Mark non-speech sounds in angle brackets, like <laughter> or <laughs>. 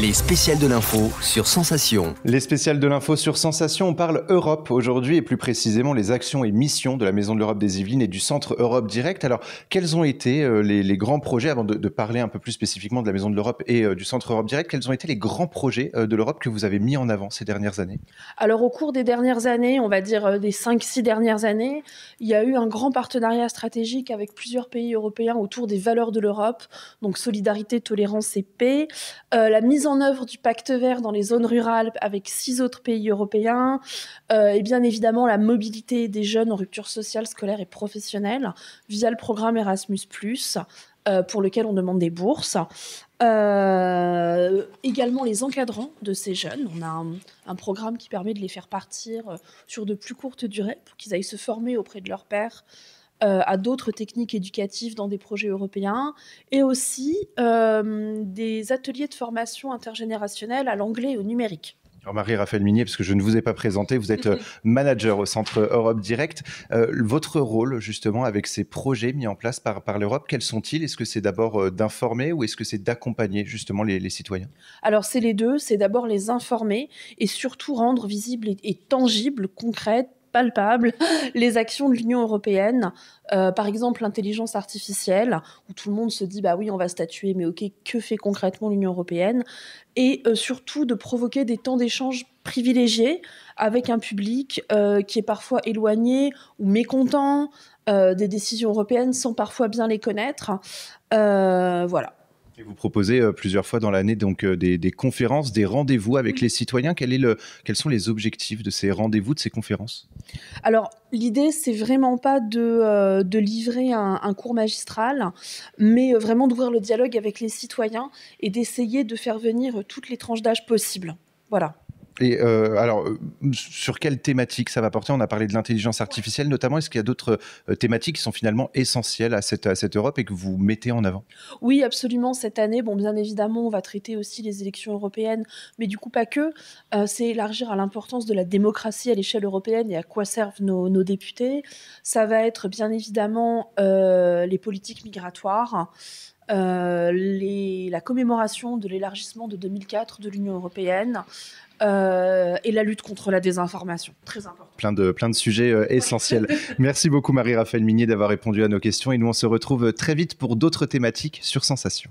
Les spéciales de l'info sur Sensation. Les spéciales de l'info sur Sensation, on parle Europe aujourd'hui et plus précisément les actions et missions de la Maison de l'Europe des Yvelines et du Centre Europe Direct. Alors, quels ont été euh, les, grands projets, avant de, parler un peu plus spécifiquement de la Maison de l'Europe et euh, du Centre Europe Direct, quels ont été les grands projets euh, de l'Europe que vous avez mis en avant ces dernières années Alors, au cours des dernières années, on va dire des 5-6 dernières années, il y a eu un grand partenariat stratégique avec plusieurs pays européens autour des valeurs de l'Europe, donc solidarité, tolérance et paix. la mise en en œuvre du pacte vert dans les zones rurales avec six autres pays européens, euh, et bien évidemment la mobilité des jeunes en rupture sociale, scolaire et professionnelle via le programme Erasmus ⁇ euh, pour lequel on demande des bourses. Euh, également les encadrants de ces jeunes. On a un, programme qui permet de les faire partir sur de plus courtes durées pour qu'ils aillent se former auprès de leurs pères. Euh, à d'autres techniques éducatives dans des projets européens, et aussi euh, des ateliers de formation intergénérationnelle à l'anglais et au numérique. Marie-Raphaël Minier, parce que je ne vous ai pas présenté, vous êtes <laughs> euh, manager au Centre Europe Direct. votre rôle, justement, avec ces projets mis en place par, par l'Europe, quels sont-ils Est-ce que c'est d'abord d'informer ou est-ce que c'est d'accompagner, justement, les, citoyens Alors, c'est les deux. C'est d'abord les informer et surtout rendre visibles et, et tangibles, concrètes, palpable <laughs> les actions de l'Union européenne, euh, par exemple l'intelligence artificielle, où tout le monde se dit bah oui on va statuer, mais ok que fait concrètement l'Union européenne, et euh, surtout de provoquer des temps d'échange privilégiés avec un public euh, qui est parfois éloigné ou mécontent des décisions européennes sans parfois bien les connaître. voilà vous proposez euh, plusieurs fois dans l'année donc euh, des, conférences, des rendez-vous avec les citoyens. Quel est le, quels sont les objectifs de ces rendez-vous, de ces conférences Alors, l'idée, c'est vraiment pas euh, de, livrer un, un, cours magistral, mais vraiment d'ouvrir le dialogue avec les citoyens et d'essayer de faire venir toutes les tranches d'âge possibles. Voilà. Et euh, alors, euh, sur quelle thématique ça va porter On a parlé de l'intelligence artificielle notamment. Est-ce qu'il y a d'autres euh, thématiques qui sont finalement essentielles à cette, cette Europe et que vous mettez en avant Oui, absolument. Cette année, bon, bien évidemment, on va traiter aussi les élections européennes, mais du coup, pas que. c'est élargir à l'importance de la démocratie à l'échelle européenne et à quoi servent nos, députés. Ça va être bien évidemment les politiques migratoires. Euh, la commémoration de l'élargissement de 2004 de l'Union européenne, euh, et la lutte contre la désinformation. Très important. Plein de, plein de sujets euh, essentiels. <laughs> Merci beaucoup Marie-Raphaël Minier d'avoir répondu à nos questions et nous on se retrouve très vite pour d'autres thématiques sur Sensation.